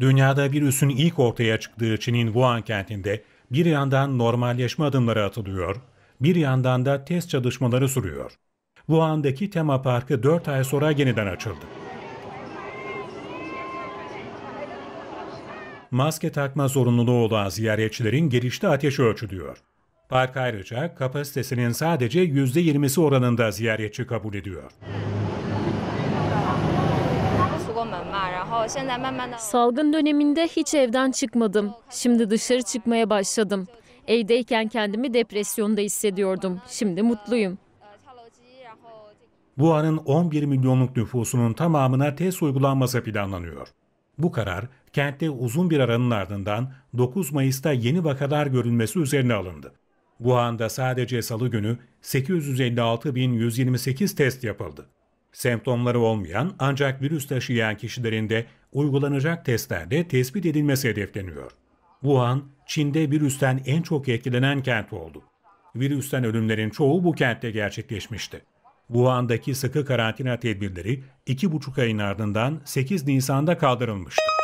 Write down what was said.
Dünyada virüsün ilk ortaya çıktığı Çin'in Wuhan kentinde bir yandan normalleşme adımları atılıyor, bir yandan da test çalışmaları sürüyor. Wuhan'daki tema parkı 4 ay sonra yeniden açıldı. Maske takma zorunluluğu olan ziyaretçilerin girişte ateşi ölçülüyor. Park ayrıca kapasitesinin sadece %20'si oranında ziyaretçi kabul ediyor. Salgın döneminde hiç evden çıkmadım. Şimdi dışarı çıkmaya başladım. Evdeyken kendimi depresyonda hissediyordum. Şimdi mutluyum. Wuhan'ın 11 milyonluk nüfusunun tamamına test uygulanması planlanıyor. Bu karar kentte uzun bir aranın ardından 9 Mayıs'ta yeni vakalar görülmesi üzerine alındı. Wuhan'da sadece salı günü 856.128 test yapıldı. Semptomları olmayan ancak virüs taşıyan kişilerinde uygulanacak testlerde tespit edilmesi hedefleniyor. Wuhan, Çin'de virüsten en çok etkilenen kent oldu. Virüsten ölümlerin çoğu bu kentte gerçekleşmişti. Wuhan'daki sıkı karantina tedbirleri 2,5 ayın ardından 8 Nisan'da kaldırılmıştı.